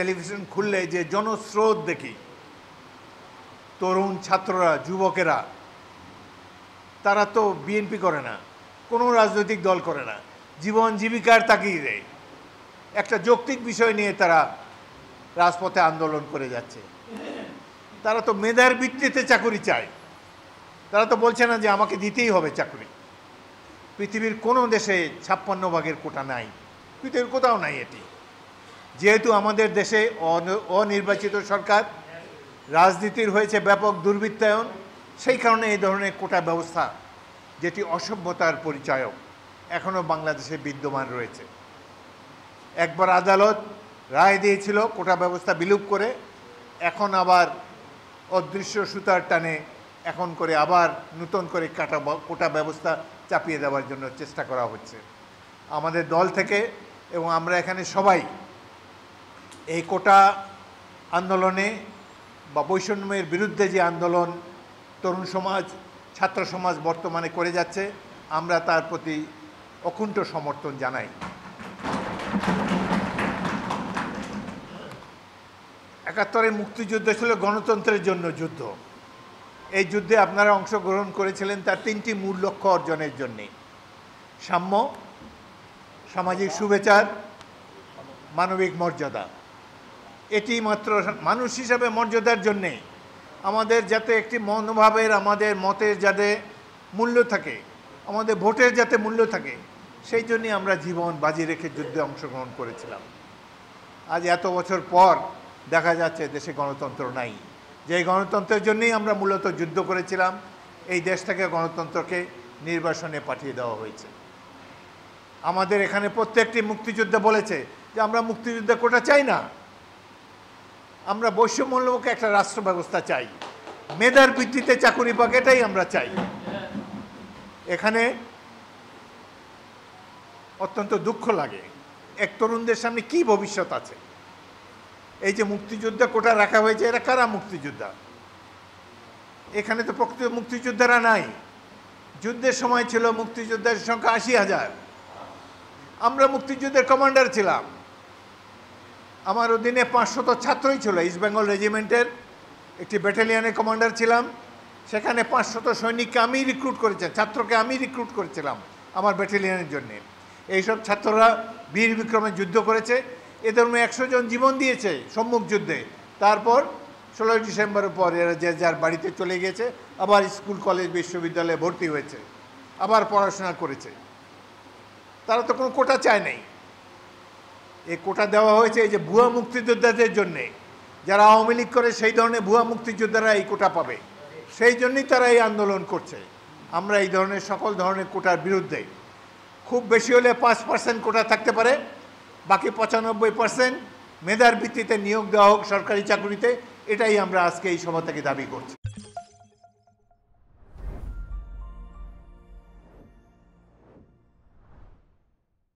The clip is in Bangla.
টেলিভিশন খুললে যে জনস্রোত দেখি তরুণ ছাত্ররা যুবকেরা তারা তো বিএনপি করে না কোনো রাজনৈতিক দল করে না জীবন জীবিকার তাকিয়ে দেয় একটা যৌক্তিক বিষয় নিয়ে তারা রাজপথে আন্দোলন করে যাচ্ছে তারা তো মেধার ভিত্তিতে চাকুরি চায় তারা তো বলছে না যে আমাকে দিতেই হবে চাকরি পৃথিবীর কোনো দেশে ছাপ্পান্ন ভাগের কোটা নাই পৃথিবীর কোথাও নাই এটি যেহেতু আমাদের দেশে অনির্বাচিত সরকার রাজনীতির হয়েছে ব্যাপক দুর্বৃত্তায়ন সেই কারণে এই ধরনের কোটা ব্যবস্থা যেটি অসভ্যতার পরিচয়ক এখনও বাংলাদেশে বিদ্যমান রয়েছে একবার আদালত রায় দিয়েছিল কোটা ব্যবস্থা বিলুপ করে এখন আবার অদৃশ্য সুতার টানে এখন করে আবার নতুন করে কাটা কোটা ব্যবস্থা চাপিয়ে দেওয়ার জন্য চেষ্টা করা হচ্ছে আমাদের দল থেকে এবং আমরা এখানে সবাই এই কোটা আন্দোলনে বা বৈষম্যের বিরুদ্ধে যে আন্দোলন তরুণ সমাজ ছাত্র সমাজ বর্তমানে করে যাচ্ছে আমরা তার প্রতি অকুণ্ঠ সমর্থন জানাই একাত্তরের মুক্তিযুদ্ধ ছিল গণতন্ত্রের জন্য যুদ্ধ এই যুদ্ধে আপনারা অংশগ্রহণ করেছিলেন তার তিনটি মূল লক্ষ্য অর্জনের জন্যে সাম্য সামাজিক শুভেচার মানবিক মর্যাদা এটি মাত্র মানুষ হিসাবে মর্যাদার জন্যে আমাদের যাতে একটি মনোভাবের আমাদের মতের যাতে মূল্য থাকে আমাদের ভোটের যাতে মূল্য থাকে সেই জন্যই আমরা জীবন বাজি রেখে যুদ্ধে অংশগ্রহণ করেছিলাম আজ এত বছর পর দেখা যাচ্ছে দেশে গণতন্ত্র নাই যে গণতন্ত্রের জন্যেই আমরা মূলত যুদ্ধ করেছিলাম এই দেশটাকে গণতন্ত্রকে নির্বাসনে পাঠিয়ে দেওয়া হয়েছে আমাদের এখানে প্রত্যেকটি মুক্তিযুদ্ধ বলেছে যে আমরা মুক্তিযুদ্ধ কোটা চাই না আমরা বৈষম্যমূলক একটা রাষ্ট্র ব্যবস্থা চাই মেধার ভিত্তিতে চাকুরি পাক এটাই আমরা চাই এখানে অত্যন্ত দুঃখ লাগে এক তরুণদের সামনে কি ভবিষ্যৎ আছে এই যে মুক্তিযোদ্ধা কোটা রাখা হয়েছে এরা কারা মুক্তিযোদ্ধা এখানে তো প্রকৃত মুক্তিযোদ্ধারা নাই যুদ্ধের সময় ছিল মুক্তিযোদ্ধার সংখ্যা আশি হাজার আমরা মুক্তিযুদ্ধের কমান্ডার ছিলাম আমার অধীনে পাঁচশত ছাত্রই ছিল ইস্ট বেঙ্গল রেজিমেন্টের একটি ব্যাটালিয়ানের কমান্ডার ছিলাম সেখানে পাঁচশত সৈনিককে আমি রিক্রুট করেছি ছাত্রকে আমি রিক্রুট করেছিলাম আমার ব্যাটালিয়ানের জন্যে এইসব ছাত্ররা বীর বিক্রমে যুদ্ধ করেছে এদের মধ্যে একশো জন জীবন দিয়েছে সম্মুখ যুদ্ধে তারপর ষোলোই ডিসেম্বরের পর এরা যে যার বাড়িতে চলে গেছে আবার স্কুল কলেজ বিশ্ববিদ্যালয়ে ভর্তি হয়েছে আবার পড়াশোনা করেছে তারা তো কোনো কোটা চায় নাই এই কোটা দেওয়া হয়েছে এই যে ভুয়া মুক্তিযোদ্ধাদের জন্যে যারা আওয়ামী লীগ করে সেই ধরনের ভুয়া মুক্তিযোদ্ধারা এই কোটা পাবে সেই জন্যই তারা এই আন্দোলন করছে আমরা এই ধরনের সকল ধরনের কোটার বিরুদ্ধে খুব বেশি হলে পাঁচ পার্সেন্ট কোটা থাকতে পারে বাকি পঁচানব্বই পার্সেন্ট মেধার ভিত্তিতে নিয়োগ দেওয়া হোক সরকারি চাকরিতে এটাই আমরা আজকে এই সভা থেকে দাবি করছি